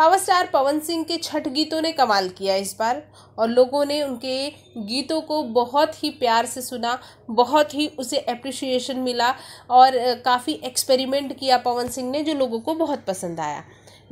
power star पवन सिंह के छठ गीतों ने कमाल किया इस बार और लोगों ने उनके गीतों को बहुत ही प्यार से सुना बहुत ही उसे अप्रिशिएशन मिला और काफ़ी एक्सपेरिमेंट किया पवन सिंह ने जो लोगों को बहुत पसंद आया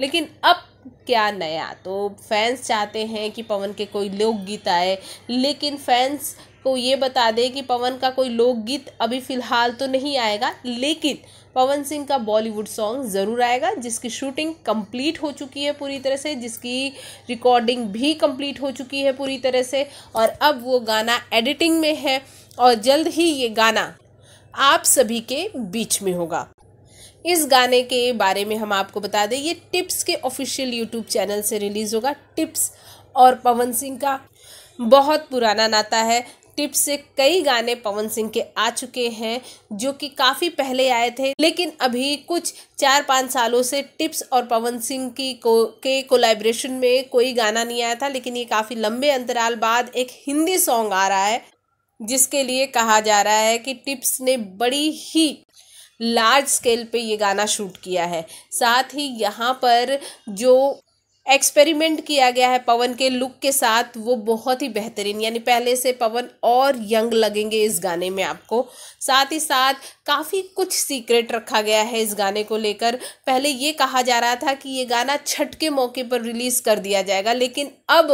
लेकिन अब क्या नया तो फैंस चाहते हैं कि पवन के कोई लोकगीत आए लेकिन फैंस को ये बता दें कि पवन का कोई लोकगीत अभी फ़िलहाल तो नहीं आएगा लेकिन पवन सिंह का बॉलीवुड सॉन्ग ज़रूर आएगा जिसकी शूटिंग कंप्लीट हो चुकी है पूरी तरह से जिसकी रिकॉर्डिंग भी कंप्लीट हो चुकी है पूरी तरह से और अब वो गाना एडिटिंग में है और जल्द ही ये गाना आप सभी के बीच में होगा इस गाने के बारे में हम आपको बता दें ये टिप्स के ऑफिशियल यूट्यूब चैनल से रिलीज़ होगा टिप्स और पवन सिंह का बहुत पुराना नाता है टिप्स से कई गाने पवन सिंह के आ चुके हैं जो कि काफ़ी पहले आए थे लेकिन अभी कुछ चार पाँच सालों से टिप्स और पवन सिंह की को के कोलैबोरेशन में कोई गाना नहीं आया था लेकिन ये काफ़ी लंबे अंतराल बाद एक हिंदी सॉन्ग आ रहा है जिसके लिए कहा जा रहा है कि टिप्स ने बड़ी ही लार्ज स्केल पे ये गाना शूट किया है साथ ही यहाँ पर जो एक्सपेरिमेंट किया गया है पवन के लुक के साथ वो बहुत ही बेहतरीन यानी पहले से पवन और यंग लगेंगे इस गाने में आपको साथ ही साथ काफ़ी कुछ सीक्रेट रखा गया है इस गाने को लेकर पहले ये कहा जा रहा था कि ये गाना छठ के मौके पर रिलीज़ कर दिया जाएगा लेकिन अब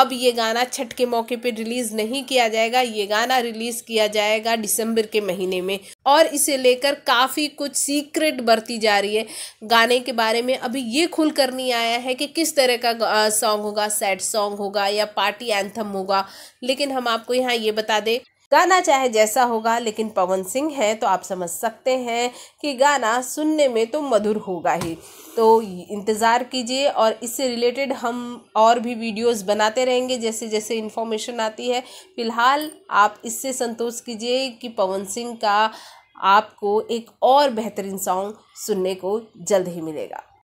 अब ये गाना छठ के मौके पर रिलीज़ नहीं किया जाएगा ये गाना रिलीज़ किया जाएगा दिसंबर के महीने में और इसे लेकर काफ़ी कुछ सीक्रेट बरती जा रही है गाने के बारे में अभी ये खुल कर नहीं आया है कि किस तरह का सॉन्ग होगा सैड सॉन्ग होगा या पार्टी एंथम होगा लेकिन हम आपको यहाँ ये बता दें गाना चाहे जैसा होगा लेकिन पवन सिंह है तो आप समझ सकते हैं कि गाना सुनने में तो मधुर होगा ही तो इंतज़ार कीजिए और इससे रिलेटेड हम और भी वीडियोस बनाते रहेंगे जैसे जैसे इन्फॉर्मेशन आती है फ़िलहाल आप इससे संतोष कीजिए कि पवन सिंह का आपको एक और बेहतरीन सॉन्ग सुनने को जल्द ही मिलेगा